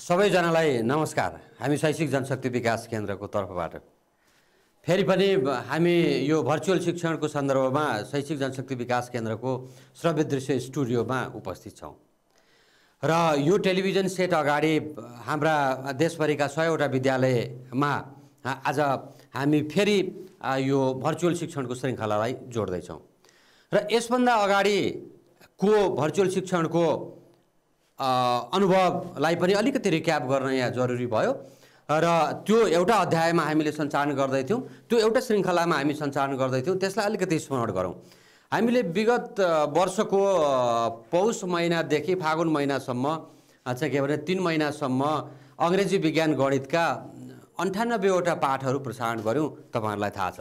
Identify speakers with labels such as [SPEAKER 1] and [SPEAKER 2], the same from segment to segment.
[SPEAKER 1] सबैजनालाई नमस्कार हामी शैक्षिक जनशक्ति विकास केन्द्रको तर्फबाट फेरि पनि हामी यो भर्चुअल शिक्षणको सन्दर्भमा शैक्षिक जनशक्ति विकास केन्द्रको श्रव्य दृश्य स्टुडियोमा उपस्थित छौँ र यो टेलिभिजन सेट अगाडि हाम्रा देशभरिका सयवटा विद्यालयमा आज हामी फेरि यो भर्चुअल शिक्षणको श्रृङ्खलालाई जोड्दैछौँ र यसभन्दा अगाडि को भर्चुअल शिक्षणको अनुभवलाई पनि अलिकति रिक्याप गर्न यहाँ जरुरी भयो र त्यो एउटा अध्यायमा हामीले सञ्चालन गर्दैथ्यौँ त्यो एउटा श्रृङ्खलामा हामी सञ्चालन गर्दैथ्यौँ त्यसलाई अलिकति स्मरण गरौँ हामीले विगत वर्षको पौष महिनादेखि फागुन महिनासम्म चाहिँ के भने तिन महिनासम्म अङ्ग्रेजी विज्ञान गणितका अन्ठानब्बेवटा पाठहरू प्रसारण गऱ्यौँ तपाईँहरूलाई थाहा छ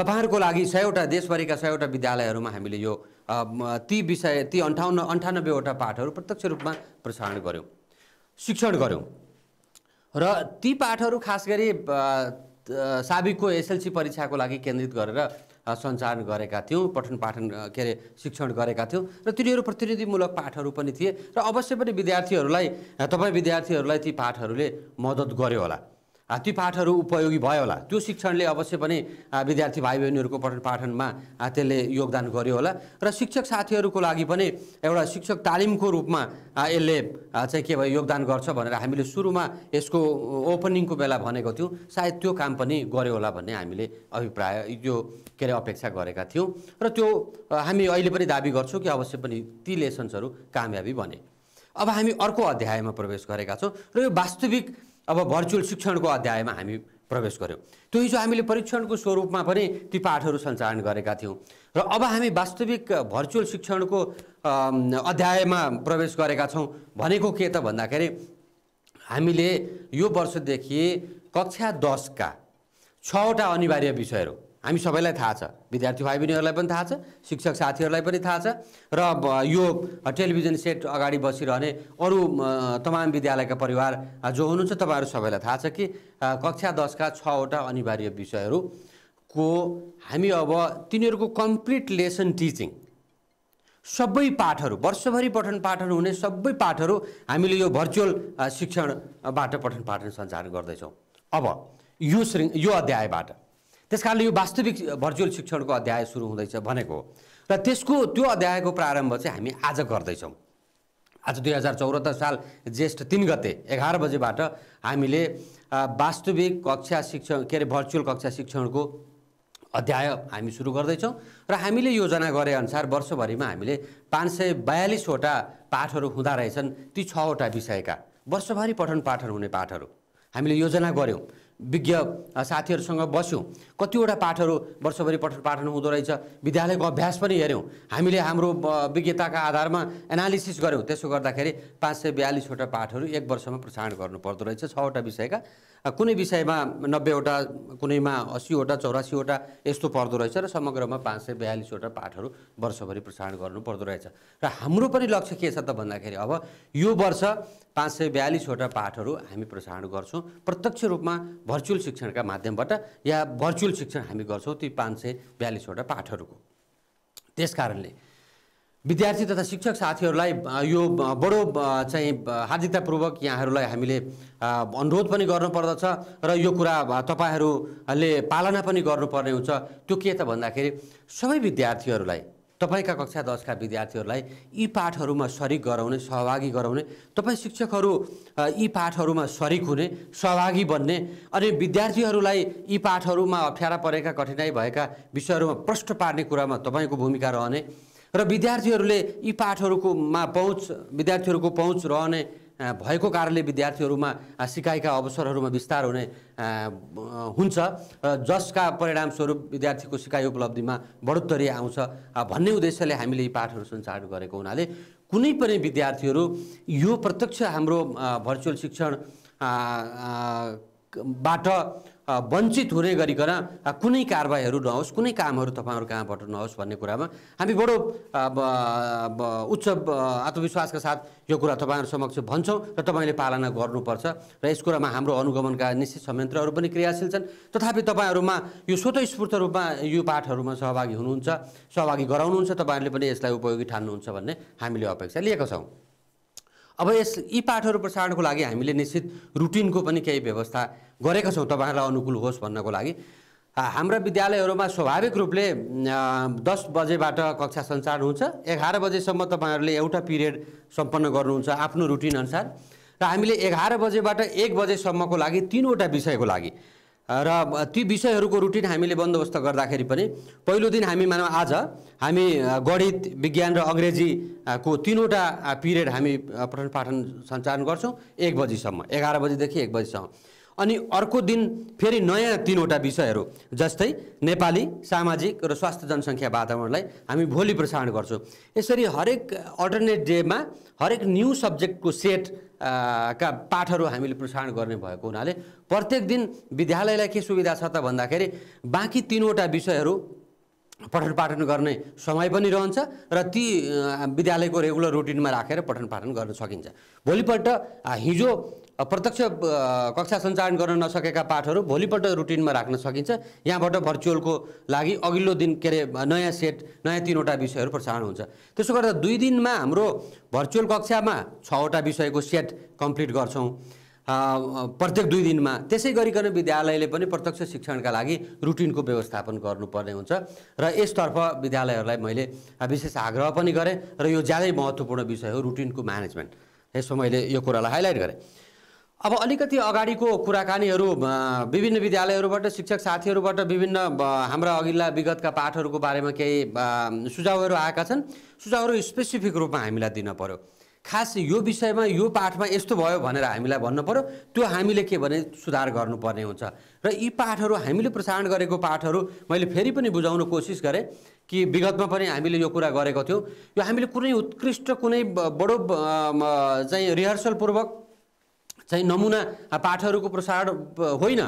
[SPEAKER 1] तपाईँहरूको लागि सयवटा देशभरिका सयवटा विद्यालयहरूमा हामीले यो ती विषय ती अन्ठाउन्न अन्ठानब्बेवटा पाठहरू प्रत्यक्ष रूपमा प्रसारण गऱ्यौँ शिक्षण गऱ्यौँ र ती पाठहरू खास गरी साबिकको एसएलसी परीक्षाको लागि केन्द्रित गरेर सञ्चालन गरेका थियौँ पठन पाठन के अरे शिक्षण गरेका थियौँ र तिनीहरू प्रतिनिधिमूलक पाठहरू पनि थिए र अवश्य पनि विद्यार्थीहरूलाई तपाईँ विद्यार्थीहरूलाई ती पाठहरूले मद्दत गर्यो होला ती पाठहरू उपयोगी भयो होला त्यो शिक्षणले अवश्य पनि विद्यार्थी भाइ बहिनीहरूको पठन पाठनमा त्यसले योगदान गर्यो होला र शिक्षक साथीहरूको लागि पनि एउटा शिक्षक तालिमको रूपमा यसले चाहिँ के भयो योगदान गर्छ भनेर हामीले सुरुमा यसको ओपनिङको बेला भनेको थियौँ सायद त्यो काम पनि गर्यो होला भन्ने हामीले अभिप्राय यो के अरे अपेक्षा गरेका थियौँ र त्यो हामी अहिले पनि दावी गर्छौँ कि अवश्य पनि ती लेसन्सहरू कामयाबी बने अब हामी अर्को अध्यायमा प्रवेश गरेका छौँ र यो वास्तविक अब भर्चुअल शिक्षणको अध्यायमा हामी प्रवेश गऱ्यौँ त्यो हिजो हामीले परीक्षणको स्वरूपमा पनि ती पाठहरू सञ्चालन गरेका थियौँ र अब हामी वास्तविक भर्चुअल शिक्षणको अध्यायमा प्रवेश गरेका छौँ भनेको के त भन्दाखेरि हामीले यो वर्षदेखि कक्षा दसका छवटा अनिवार्य विषयहरू हामी सबैलाई थाहा छ विद्यार्थी भाइ बहिनीहरूलाई पनि थाहा छ शिक्षक साथीहरूलाई पनि थाहा छ र यो टेलिभिजन सेट अगाडि बसिरहने अरू तमाम विद्यालयका परिवार जो हुनुहुन्छ तपाईँहरू सबैलाई थाहा छ कि कक्षा दसका छवटा अनिवार्य को हामी अब तिनीहरूको कम्प्लिट लेसन टिचिङ सबै पाठहरू वर्षभरि पठन पाठन हुने सबै पाठहरू हामीले यो भर्चुअल शिक्षणबाट पठन पाठन सञ्चालन गर्दैछौँ अब यो श्रृङ यो अध्यायबाट त्यस कारणले यो वास्तविक भर्चुअल शिक्षणको अध्याय सुरु हुँदैछ भनेको र त्यसको त्यो अध्यायको प्रारम्भ चाहिँ हामी आज गर्दैछौँ आज दुई हजार चौहत्तर साल ज्येष्ठ तिन गते एघार बजेबाट हामीले वास्तविक कक्षा शिक्षण के अरे भर्चुअल कक्षा शिक्षणको अध्याय हामी सुरु गर्दैछौँ र हामीले योजना गरे अनुसार वर्षभरिमा हामीले पाँच सय बयालिसवटा पाठहरू हुँदा रहेछन् ती छवटा विषयका वर्षभरि पठन पाठन हुने पाठहरू हामीले योजना गऱ्यौँ विज्ञ साथीहरूसँग बस्यौँ कतिवटा पाठहरू वर्षभरि पठ पाठन हुँदो रहेछ विद्यालयको अभ्यास पनि हेऱ्यौँ हामीले हाम्रो विज्ञताका आधारमा एनालिसिस गऱ्यौँ त्यसो गर्दाखेरि पाँच सय बयालिसवटा पाठहरू एक वर्षमा प्रसारण गर्नुपर्दो रहेछ छवटा विषयका कुनै विषयमा नब्बेवटा कुनैमा असीवटा चौरासीवटा यस्तो पर्दो रहेछ र समग्रमा पाँच सय बयालिसवटा पाठहरू वर्षभरि प्रसारण गर्नुपर्दो रहेछ र हाम्रो पनि लक्ष्य के छ त भन्दाखेरि अब यो वर्ष पाँच सय बयालिसवटा पाठहरू हामी प्रसारण गर्छौँ प्रत्यक्ष रूपमा भर्चुअल शिक्षणका माध्यमबाट या भर्चुअल शिक्षण हामी गर्छौँ ती पाँच सय बयालिसवटा पाठहरूको त्यस कारणले विद्यार्थी तथा शिक्षक साथीहरूलाई यो बडो चाहिँ हार्दिकतापूर्वक यहाँहरूलाई हामीले अनुरोध पनि गर्नुपर्दछ र यो कुरा तपाईँहरूले पालना पनि गर्नुपर्ने हुन्छ त्यो के त भन्दाखेरि सबै विद्यार्थीहरूलाई तपाईँका कक्षा दसका विद्यार्थीहरूलाई यी पाठहरूमा सरिक गराउने सहभागी गराउने तपाईँ शिक्षकहरू यी पाठहरूमा सरिक हुने सहभागी बन्ने अनि विद्यार्थीहरूलाई यी पाठहरूमा अप्ठ्यारा परेका कठिनाई भएका विषयहरूमा प्रष्ट पार्ने कुरामा तपाईँको भूमिका रहने र विद्यार्थीहरूले यी पाठहरूकोमा पहुँच विद्यार्थीहरूको पहुँच रहने भएको कारणले विद्यार्थीहरूमा सिकाइका अवसरहरूमा विस्तार हुने हुन्छ र जसका परिणामस्वरूप विद्यार्थीको सिकाइ उपलब्धिमा बढोत्तरी आउँछ भन्ने उद्देश्यले हामीले यी पाठहरू सञ्चालन गरेको हुनाले कुनै पनि विद्यार्थीहरू यो प्रत्यक्ष हाम्रो भर्चुअल शिक्षण बाट वञ्चित हुने गरिकन कुनै कारवाहीहरू नहोस् कुनै कामहरू तपाईँहरू कहाँबाट नहोस् भन्ने कुरामा हामी बडो उच्च आत्मविश्वासका साथ यो कुरा तपाईँहरू समक्ष भन्छौँ र तपाईँले पालना गर्नुपर्छ र यस कुरामा हाम्रो अनुगमनका निश्चित संयन्त्रहरू पनि क्रियाशील छन् तथापि तपाईँहरूमा यो स्वतस्फूर्त रूपमा यो पाठहरूमा सहभागी हुनुहुन्छ सहभागी गराउनुहुन्छ तपाईँहरूले पनि यसलाई उपयोगी ठान्नुहुन्छ भन्ने हामीले अपेक्षा लिएका छौँ अब यस यी पाठहरू प्रसारणको लागि हामीले निश्चित रुटिनको पनि केही व्यवस्था गरेका छौँ तपाईँहरूलाई अनुकूल होस् भन्नको लागि हाम्रा विद्यालयहरूमा स्वाभाविक रूपले दस बजेबाट कक्षा सञ्चालन हुन्छ एघार बजेसम्म तपाईँहरूले एउटा पिरियड सम्पन्न गर्नुहुन्छ आफ्नो रुटिनअनुसार र हामीले एघार बजेबाट एक बजेसम्मको लागि तिनवटा विषयको लागि र ती विषयहरूको रुटिन हामीले बन्दोबस्त गर्दाखेरि पनि पहिलो दिन हामी मानौँ आज हामी गणित विज्ञान र अङ्ग्रेजीको तिनवटा पिरियड हामी पठन पाठन सञ्चालन गर्छौँ एक बजीसम्म एघार बजीदेखि एक बजीसम्म अनि अर्को दिन फेरि नयाँ तिनवटा विषयहरू जस्तै नेपाली सामाजिक र स्वास्थ्य जनसङ्ख्या वातावरणलाई हामी भोलि प्रसारण गर्छौँ यसरी हरेक अल्टरनेट डेमा हरेक न्यू सब्जेक्टको सेट का पाठहरू हामीले प्रसारण गर्ने भएको हुनाले प्रत्येक दिन विद्यालयलाई के सुविधा छ त भन्दाखेरि बाँकी तिनवटा विषयहरू पठन पाठन गर्ने समय पनि रहन्छ र ती विद्यालयको रेगुलर रुटिनमा राखेर पठन पाठन गर्न सकिन्छ भोलिपल्ट हिजो प्रत्यक्ष कक्षा सञ्चालन गर्न नसकेका पाठहरू भोलिपल्ट रुटिनमा राख्न सकिन्छ यहाँबाट भर्चुअलको लागि अघिल्लो दिन के अरे नयाँ सेट नयाँ तिनवटा विषयहरू प्रसारण हुन्छ त्यसो गर्दा दुई दिनमा हाम्रो भर्चुअल कक्षामा छवटा विषयको सेट कम्प्लिट गर्छौँ प्रत्येक दुई दिनमा त्यसै गरिकन विद्यालयले पनि प्रत्यक्ष शिक्षणका लागि रुटिनको व्यवस्थापन गर्नुपर्ने हुन्छ र यसतर्फ विद्यालयहरूलाई मैले विशेष आग्रह पनि गरेँ र यो ज्यादै महत्त्वपूर्ण विषय हो रुटिनको म्यानेजमेन्ट यसो मैले यो कुरालाई हाइलाइट गरेँ अब अलिकति अगाडिको कुराकानीहरू विभिन्न विद्यालयहरूबाट शिक्षक साथीहरूबाट विभिन्न हाम्रा अघिल्ला विगतका पाठहरूको बारेमा केही सुझावहरू आएका छन् सुझावहरू स्पेसिफिक रूपमा हामीलाई दिन पऱ्यो खास यो विषयमा यो पाठमा यस्तो भयो भनेर हामीलाई भन्नु पऱ्यो त्यो हामीले के भने सुधार गर्नुपर्ने हुन्छ र यी पाठहरू हामीले प्रसारण गरेको पाठहरू मैले फेरि पनि बुझाउन कोसिस गरेँ कि विगतमा पनि हामीले यो कुरा गरेको थियौँ यो हामीले कुनै उत्कृष्ट कुनै बडो चाहिँ रिहर्सलपूर्वक चाहिँ नमुना पाठहरूको प्रसारण होइन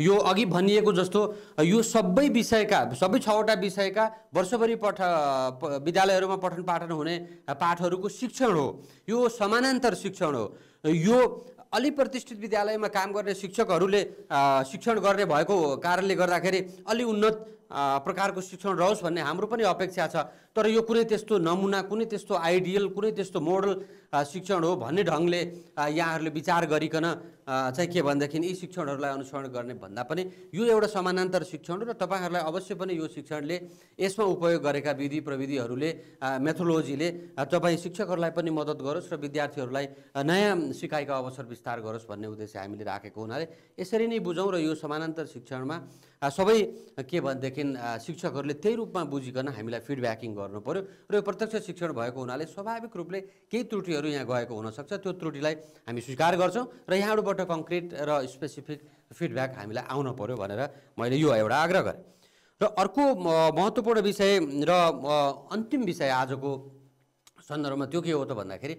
[SPEAKER 1] यो अघि भनिएको जस्तो यो सबै विषयका सबै छवटा विषयका वर्षभरि पठ विद्यालयहरूमा पठन पाठन हुने पाठहरूको शिक्षण हो यो समानान्तर शिक्षण हो यो अलि प्रतिष्ठित विद्यालयमा काम गर्ने शिक्षकहरूले शिक्षण गर्ने भएको कारणले गर्दाखेरि अलि उन्नत प्रकारको शिक्षण रहोस् भन्ने हाम्रो पनि अपेक्षा छ तर यो कुनै त्यस्तो नमुना कुनै त्यस्तो आइडियल कुनै त्यस्तो मोडल शिक्षण हो भन्ने ढङ्गले यहाँहरूले विचार गरिकन चाहिँ के भनेदेखि यी शिक्षणहरूलाई अनुसरण गर्ने भन्दा पनि यो एउटा समानान्तर शिक्षण हो र तपाईँहरूलाई अवश्य पनि यो शिक्षणले यसमा उपयोग गरेका विधि प्रविधिहरूले मेथोलोजीले तपाईँ शिक्षकहरूलाई पनि मद्दत गरोस् र विद्यार्थीहरूलाई नयाँ सिकाइका अवसर विस्तार गरोस् भन्ने उद्देश्य हामीले राखेको हुनाले यसरी नै बुझौँ र यो समानान्तर शिक्षणमा सबै के भनेदेखि भनेदेखि शिक्षकहरूले त्यही रूपमा बुझिकन हामीलाई फिडब्याकिङ गर्नु पऱ्यो र यो प्रत्यक्ष शिक्षण भएको हुनाले स्वाभाविक रूपले केही त्रुटिहरू यहाँ गएको हुनसक्छ त्यो त्रुटिलाई हामी स्वीकार गर्छौँ र यहाँबाट कङ्क्रिट र स्पेसिफिक फिडब्याक हामीलाई आउन पऱ्यो भनेर मैले यो एउटा आग्रह गरेँ र अर्को महत्त्वपूर्ण विषय र अन्तिम विषय आजको सन्दर्भमा त्यो के हो त भन्दाखेरि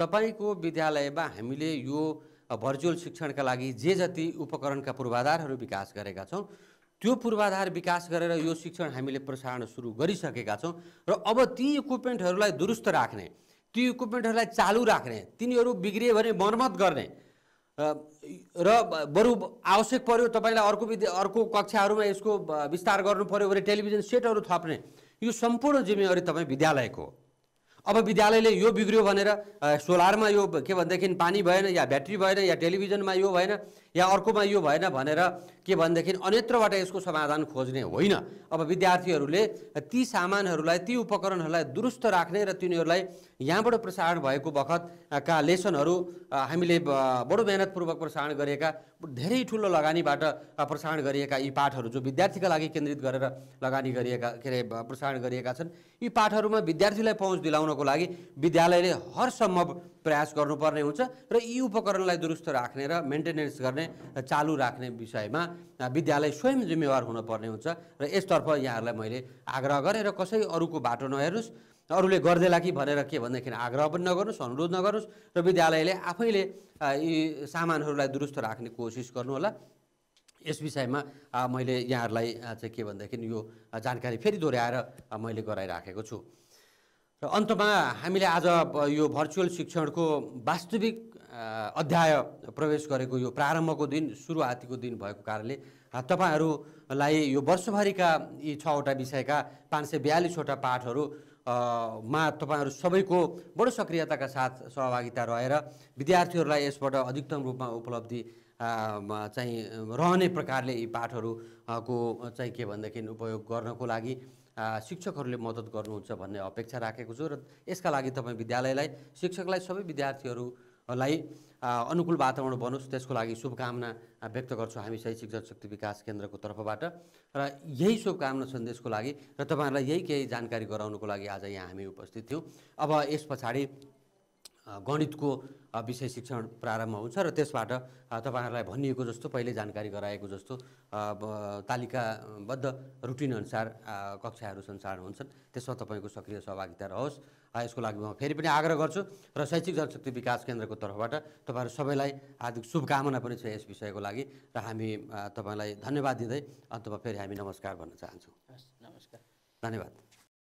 [SPEAKER 1] तपाईँको विद्यालयमा हामीले यो भर्चुअल शिक्षणका लागि जे जति उपकरणका पूर्वाधारहरू विकास गरेका छौँ त्यो पूर्वाधार विकास गरेर यो शिक्षण हामीले प्रसारण सुरु गरिसकेका छौँ र अब ती इक्विपमेन्टहरूलाई दुरुस्त राख्ने ती इक्विपमेन्टहरूलाई चालु राख्ने तिनीहरू बिग्रियो भने मर्मत गर्ने र बरु आवश्यक पर्यो तपाईँलाई अर्को विद्या अर्को कक्षाहरूमा यसको विस्तार गर्नु पर्यो भने टेलिभिजन सेटहरू थप्ने यो सम्पूर्ण जिम्मेवारी तपाईँ विद्यालयको हो अब विद्यालयले यो बिग्रियो भनेर सोलारमा यो के भनेदेखि पानी भएन या ब्याट्री भएन या टेलिभिजनमा यो भएन या अर्कोमा यो भएन भनेर के भनेदेखि अन्यत्रबाट यसको समाधान खोज्ने होइन अब विद्यार्थीहरूले ती सामानहरूलाई ती उपकरणहरूलाई दुरुस्त राख्ने र तिनीहरूलाई यहाँबाट प्रसारण भएको बखतका लेसनहरू हामीले बडो मेहनतपूर्वक प्रसारण गरिएका धेरै ठुलो लगानीबाट प्रसारण गरिएका यी पाठहरू जो विद्यार्थीका लागि केन्द्रित गरेर लगानी गरिएका के अरे प्रसारण गरिएका छन् यी पाठहरूमा विद्यार्थीलाई पहुँच दिलाउन गर्नको लागि विद्यालयले हर सम्भव प्रयास गर्नुपर्ने हुन्छ र यी उपकरणलाई दुरुस्त राख्ने र मेन्टेनेन्स गर्ने चालु राख्ने विषयमा विद्यालय स्वयं जिम्मेवार हुनुपर्ने हुन्छ र यसतर्फ यहाँहरूलाई मैले आग्रह गरेँ र कसै अरूको बाटो नहेर्नुहोस् अरूले गरिदेला कि भनेर के भनेदेखि आग्रह पनि नगर्नुहोस् अनुरोध नगर्नुहोस् र विद्यालयले आफैले यी सामानहरूलाई दुरुस्त राख्ने कोसिस गर्नुहोला यस विषयमा मैले यहाँहरूलाई चाहिँ के भनेदेखि यो जानकारी फेरि दोहोऱ्याएर मैले गराइराखेको छु र अन्तमा हामीले आज यो भर्चुअल शिक्षणको वास्तविक अध्याय प्रवेश गरेको यो प्रारम्भको दिन सुरुवातीको दिन भएको कारणले तपाईँहरूलाई यो वर्षभरिका यी छवटा विषयका पाँच सय बयालिसवटा पाठहरू मा तपाईँहरू सबैको बडो सक्रियताका साथ सहभागिता रहेर विद्यार्थीहरूलाई यसबाट अधिकतम रूपमा उपलब्धि चाहिँ रहने प्रकारले यी पाठहरूको चाहिँ के भनेदेखि उपयोग गर्नको लागि शिक्षकहरूले मद्दत गर्नुहुन्छ भन्ने अपेक्षा राखेको छु र यसका लागि तपाईँ विद्यालयलाई शिक्षकलाई सबै विद्यार्थीहरूलाई अनुकूल वातावरण बनोस् त्यसको लागि शुभकामना व्यक्त गर्छौँ हामी शैक्षिक जनशक्ति विकास केन्द्रको तर्फबाट र यही शुभकामना सन्देशको लागि र तपाईँहरूलाई यही केही जानकारी गराउनुको लागि आज यहाँ हामी उपस्थित थियौँ अब यस पछाडि गणितको विषय शिक्षण प्रारम्भ हुन्छ र त्यसबाट तपाईँहरूलाई भनिएको जस्तो पहिले जानकारी गराएको जस्तो तालिकाबद्ध रुटिनअनुसार कक्षाहरू सञ्चालन हुन्छन् त्यसमा तपाईँको सक्रिय सहभागिता रहोस् यसको लागि म फेरि पनि आग्रह गर्छु र शैक्षिक जनशक्ति विकास केन्द्रको तर्फबाट तपाईँहरू सबैलाई हार्दिक शुभकामना पनि छ यस विषयको लागि र हामी तपाईँलाई धन्यवाद दिँदै अन्तमा फेरि हामी नमस्कार भन्न चाहन्छौँ नमस्कार धन्यवाद